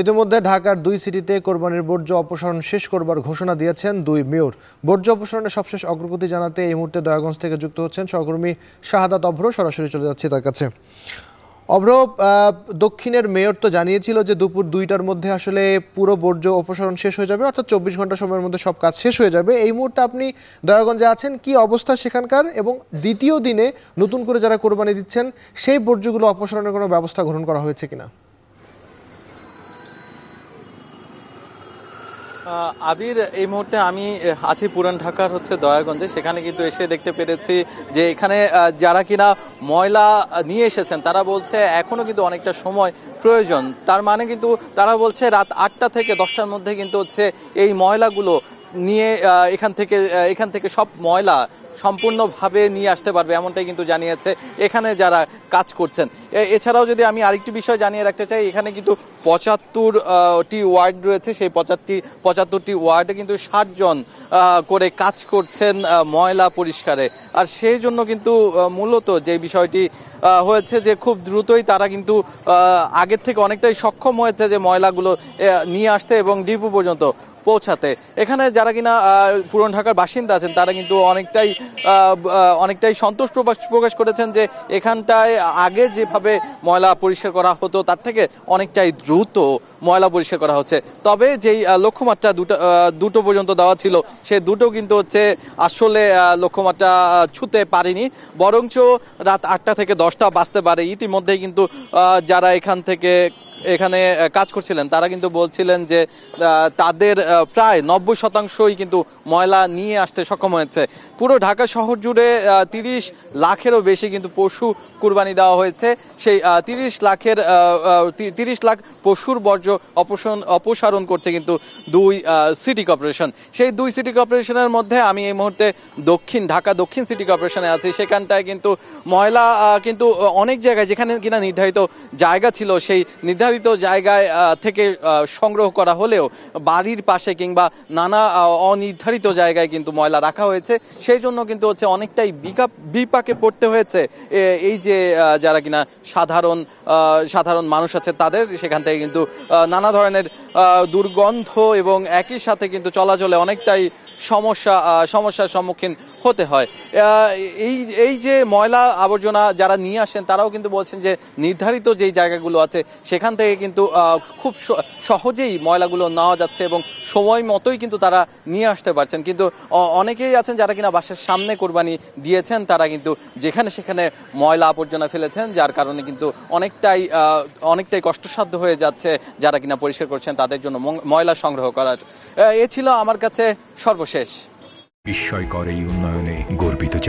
ইতিমধ্যে ঢাকার দুই সিটিতে কোরবানির বর্জ্য অপসারণ শেষ করবার ঘোষণা দিয়েছেন দুই মেয়র বর্জ্য অপসারণের সবশেষ অগ্রগতি জানাতে এই মুহূর্তে দয়াগঞ্জ থেকে যুক্ত হচ্ছেন সহকর্মী শাহাদাত অভ্র সরাসরি চলে যাচ্ছে তার কাছে অভ্র দক্ষিণের মেয়র তো জানিয়েছিল যে দুপুর দুইটার মধ্যে আসলে পুরো বর্জ্য অপসারণ শেষ হয়ে যাবে অর্থাৎ চব্বিশ ঘন্টা সময়ের মধ্যে সব কাজ শেষ হয়ে যাবে এই মুহূর্তে আপনি দয়াগঞ্জে আছেন কি অবস্থা সেখানকার এবং দ্বিতীয় দিনে নতুন করে যারা কোরবানি দিচ্ছেন সেই বর্জ্যগুলো অপসারণের কোনো ব্যবস্থা গ্রহণ করা হয়েছে কিনা আবির এই মুহূর্তে আমি আছি পুরান ঢাকার হচ্ছে দয়াগঞ্জে সেখানে কিন্তু এসে দেখতে পেরেছি যে এখানে যারা কিনা ময়লা নিয়ে এসেছেন তারা বলছে এখনও কিন্তু অনেকটা সময় প্রয়োজন তার মানে কিন্তু তারা বলছে রাত আটটা থেকে দশটার মধ্যে কিন্তু হচ্ছে এই ময়লাগুলো নিয়ে এখান থেকে এখান থেকে সব ময়লা সম্পূর্ণভাবে নিয়ে আসতে পারবে এমনটাই কিন্তু জানিয়েছে এখানে যারা কাজ করছেন এছাড়াও যদি আমি আরেকটি বিষয় জানিয়ে রাখতে চাই এখানে কিন্তু পঁচাত্তরটি ওয়ার্ড রয়েছে সেই পঁচাত্তর পঁচাত্তরটি ওয়ার্ডে কিন্তু ষাটজন করে কাজ করছেন ময়লা পরিষ্কারে আর সেই জন্য কিন্তু মূলত যে বিষয়টি হয়েছে যে খুব দ্রুতই তারা কিন্তু আগের থেকে অনেকটাই সক্ষম হয়েছে যে ময়লাগুলো নিয়ে আসতে এবং ডিপু পর্যন্ত পৌঁছাতে এখানে যারা কিনা পুরন ঢাকার বাসিন্দা আছেন তারা কিন্তু অনেকটাই অনেকটাই সন্তোষ প্রকাশ প্রকাশ করেছেন যে এখানটায় আগে যেভাবে ময়লা পরিষ্কার করা হতো তার থেকে অনেকটাই দ্রুত ময়লা পরিষ্কার করা হচ্ছে তবে যেই লক্ষ্যমাত্রা দুটো দুটো পর্যন্ত দেওয়া ছিল সে দুটো কিন্তু হচ্ছে আসলে লক্ষ্যমাত্রা ছুতে পারেনি বরঞ্চ রাত আটটা থেকে দশটা বাজতে পারে ইতিমধ্যেই কিন্তু যারা এখান থেকে এখানে কাজ করছিলেন তারা কিন্তু বলছিলেন যে তাদের প্রায় নব্বই শতাংশই কিন্তু ময়লা নিয়ে আসতে সক্ষম হয়েছে পুরো ঢাকা শহর জুড়ে তিরিশ লাখেরও বেশি কিন্তু পশু কুরবানি দেওয়া হয়েছে সেই তিরিশ লাখের তিরিশ লাখ পশুর বর্জ্য অপসারণ অপসারণ করছে কিন্তু দুই সিটি কর্পোরেশন সেই দুই সিটি কর্পোরেশনের মধ্যে আমি এই মুহূর্তে দক্ষিণ ঢাকা দক্ষিণ সিটি কর্পোরেশনে আছি সেখানটায় কিন্তু ময়লা কিন্তু অনেক জায়গায় যেখানে কিনা নির্ধারিত জায়গা ছিল সেই নির্ধারিত নির্ধারিত জায়গায় থেকে সংগ্রহ করা হলেও বাড়ির পাশে কিংবা নানা অনির্ধারিত জায়গায় কিন্তু ময়লা রাখা হয়েছে সেই জন্য কিন্তু হচ্ছে অনেকটাই বিকা বিপাকে পড়তে হয়েছে এই যে যারা কিনা সাধারণ সাধারণ মানুষ আছে তাদের সেখান থেকে কিন্তু নানা ধরনের দুর্গন্ধ এবং একই সাথে কিন্তু চলাচলে অনেকটাই সমস্যা সমস্যার সম্মুখীন হতে হয় এই এই যে ময়লা আবর্জনা যারা নিয়ে আসেন তারাও কিন্তু বলছেন যে নির্ধারিত যেই জায়গাগুলো আছে সেখান থেকে কিন্তু খুব সহজেই ময়লাগুলো নেওয়া যাচ্ছে এবং সময় মতোই কিন্তু তারা নিয়ে আসতে পারছেন কিন্তু অনেকেই আছেন যারা কিনা বাসের সামনে কোরবানি দিয়েছেন তারা কিন্তু যেখানে সেখানে ময়লা আবর্জনা ফেলেছেন যার কারণে কিন্তু অনেকটাই অনেকটাই কষ্টসাধ্য হয়ে যাচ্ছে যারা কিনা পরিষ্কার করছেন তাদের জন্য ময়লা সংগ্রহ করার এ ছিল আমার কাছে সর্বশেষ বিস্ময়কর এই উন্নয়নে গর্বিত